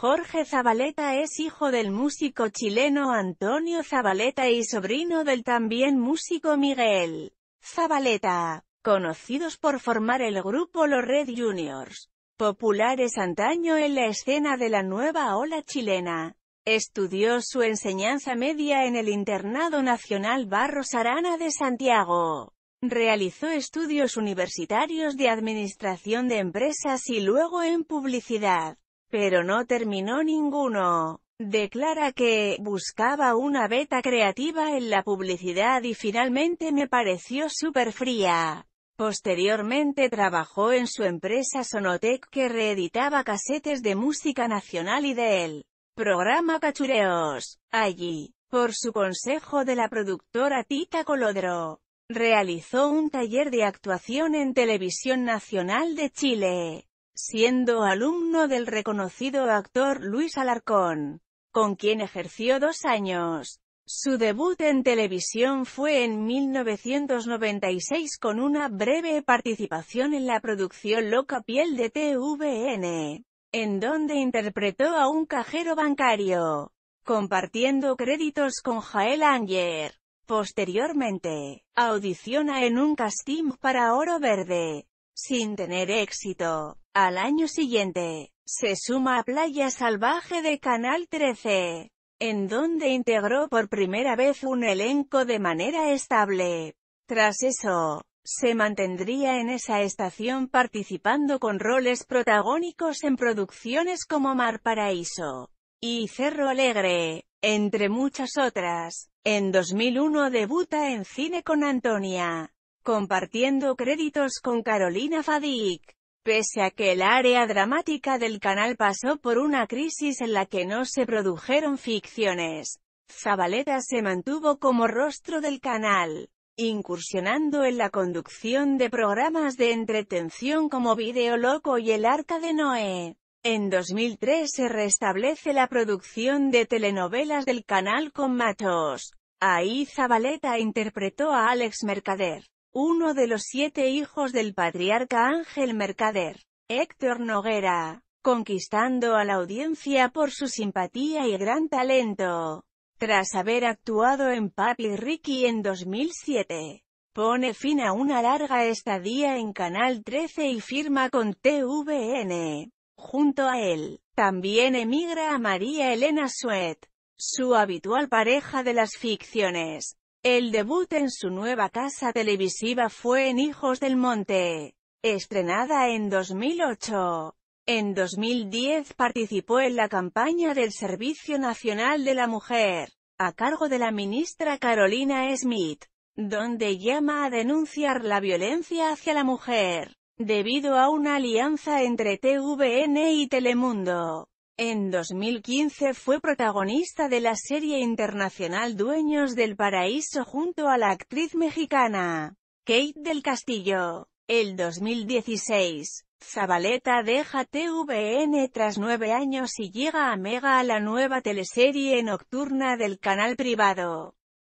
Jorge Zabaleta es hijo del músico chileno Antonio Zabaleta y sobrino del también músico Miguel Zabaleta, conocidos por formar el grupo Los Red Juniors, populares antaño en la escena de la nueva ola chilena. Estudió su enseñanza media en el Internado Nacional Barros Arana de Santiago. Realizó estudios universitarios de Administración de Empresas y luego en Publicidad pero no terminó ninguno. Declara que, buscaba una beta creativa en la publicidad y finalmente me pareció súper fría. Posteriormente trabajó en su empresa Sonotec que reeditaba casetes de música nacional y del programa Cachureos. Allí, por su consejo de la productora Tita Colodro, realizó un taller de actuación en Televisión Nacional de Chile siendo alumno del reconocido actor Luis Alarcón, con quien ejerció dos años. Su debut en televisión fue en 1996 con una breve participación en la producción Loca Piel de TVN, en donde interpretó a un cajero bancario, compartiendo créditos con Jael Anger. Posteriormente, audiciona en un casting para Oro Verde, sin tener éxito. Al año siguiente, se suma a Playa Salvaje de Canal 13, en donde integró por primera vez un elenco de manera estable. Tras eso, se mantendría en esa estación participando con roles protagónicos en producciones como Mar Paraíso y Cerro Alegre, entre muchas otras. En 2001 debuta en cine con Antonia, compartiendo créditos con Carolina Fadik pese a que el área dramática del canal pasó por una crisis en la que no se produjeron ficciones. Zabaleta se mantuvo como rostro del canal, incursionando en la conducción de programas de entretención como Video Loco y El Arca de Noé. En 2003 se restablece la producción de telenovelas del canal con Matos. Ahí Zabaleta interpretó a Alex Mercader. Uno de los siete hijos del patriarca Ángel Mercader, Héctor Noguera, conquistando a la audiencia por su simpatía y gran talento. Tras haber actuado en Papi Ricky en 2007, pone fin a una larga estadía en Canal 13 y firma con TVN. Junto a él, también emigra a María Elena Suet, su habitual pareja de las ficciones. El debut en su nueva casa televisiva fue en Hijos del Monte, estrenada en 2008. En 2010 participó en la campaña del Servicio Nacional de la Mujer, a cargo de la ministra Carolina Smith, donde llama a denunciar la violencia hacia la mujer, debido a una alianza entre TVN y Telemundo. En 2015 fue protagonista de la serie internacional Dueños del Paraíso junto a la actriz mexicana Kate del Castillo. El 2016, Zabaleta deja TVN tras nueve años y llega a Mega a la nueva teleserie nocturna del canal privado.